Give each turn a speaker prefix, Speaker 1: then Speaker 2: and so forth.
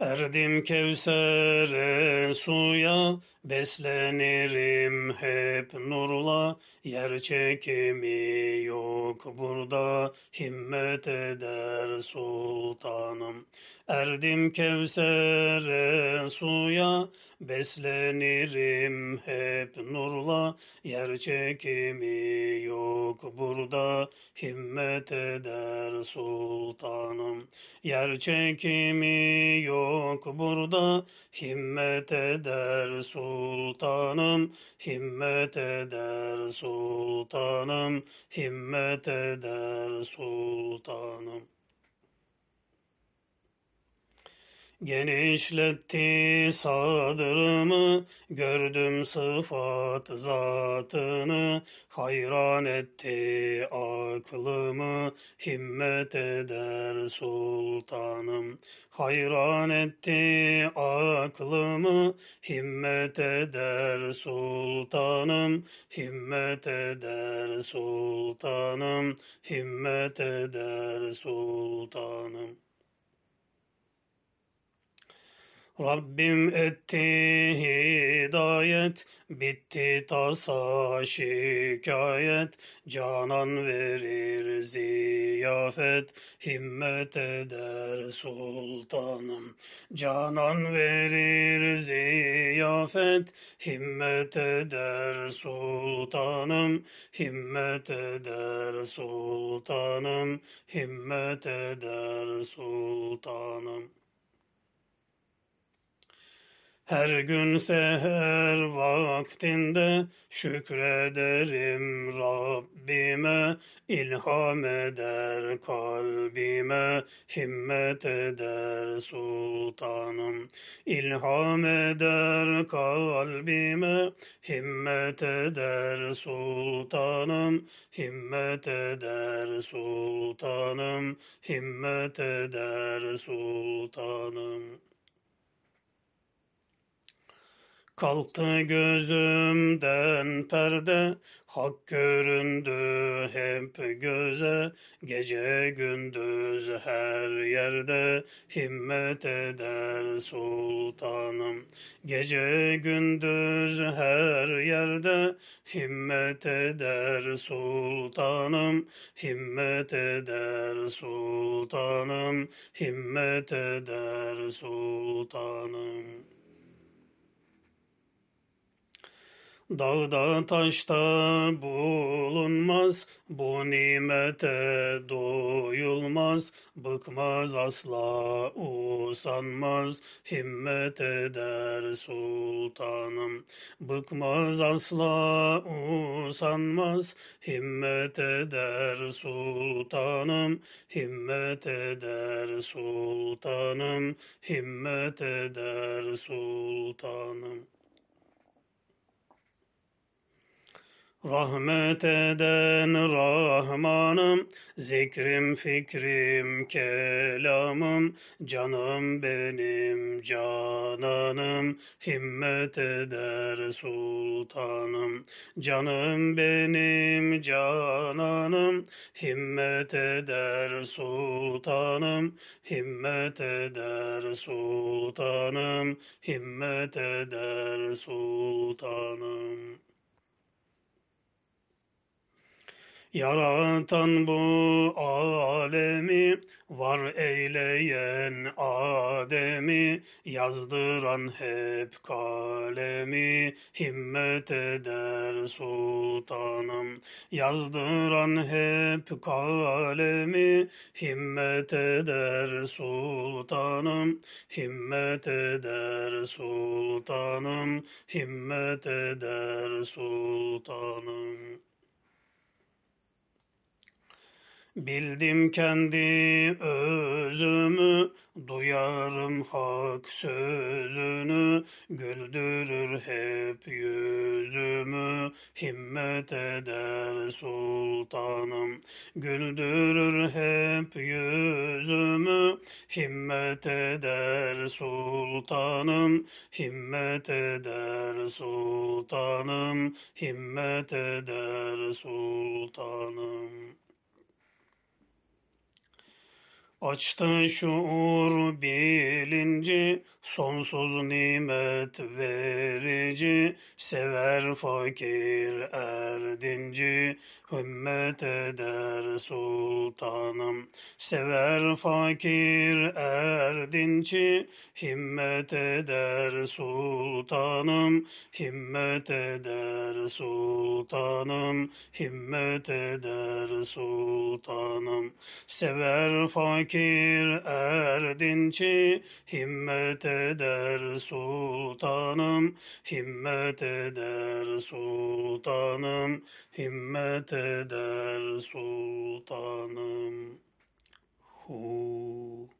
Speaker 1: Erdim Kevser'e suya, beslenirim hep nurla, yer çekimi yok burada, himmet eder sultanım. Erdim Kevser'e suya, beslenirim hep nurla, yer çekimi yok burada, himmet eder sultanım. Yer çekimi yok yok burada himmet eder sultanım himmet eder sultanım himmet eder sultanım Genişletti sadrımı, gördüm sıfat zatını, hayran etti aklımı, himmet eder sultanım. Hayran etti aklımı, himmet eder sultanım, himmet eder sultanım, himmet eder sultanım. Rabbim etti hidayet, bitti tasa şikayet, canan verir ziyafet, himmet eder sultanım. Canan verir ziyafet, himmet eder sultanım, himmet eder sultanım, himmet eder sultanım. Her gün seher vaktinde şükrederim Rabbime ilham eder kalbime himmet eder sultanım ilham eder kalbime himmet eder sultanım himmet eder sultanım himmet eder sultanım Kalktı gözümden perde, hak göründü hep göze, gece gündüz her yerde himmet eder sultanım. Gece gündüz her yerde himmet eder sultanım, himmet eder sultanım, himmet eder sultanım. Dağda taşta bulunmaz, bu nimete doyulmaz, bıkmaz asla usanmaz, himmet eder sultanım. Bıkmaz asla usanmaz, himmet eder sultanım, himmet eder sultanım, himmet eder sultanım. Rahmet eden Rahmanım, zikrim fikrim kelamım, canım benim cananım, himmet eder sultanım. Canım benim cananım, himmet eder sultanım, himmet eder sultanım, himmet eder sultanım. Yaratan bu alemi var eyleyen Adem'i yazdıran hep kalemi himmet eder sultanım yazdıran hep kalemi himmet eder sultanım himmet eder sultanım himmet eder sultanım Bildim kendi özümü, duyarım hak sözünü, güldürür hep yüzümü, himmet eder sultanım. Güldürür hep yüzümü, himmet eder sultanım, himmet eder sultanım, himmet eder sultanım. Açtı şuur bilinci, sonsuz nimet verici, sever fakir erdinci, hümmet eder sultanım. Sever fakir erdinci, himmet eder sultanım, himmet eder sultanım, himmet eder sultanım. Sever fakir fikir erdinçi himmet eder sultanım himmet eder sultanım himmet eder sultanım hu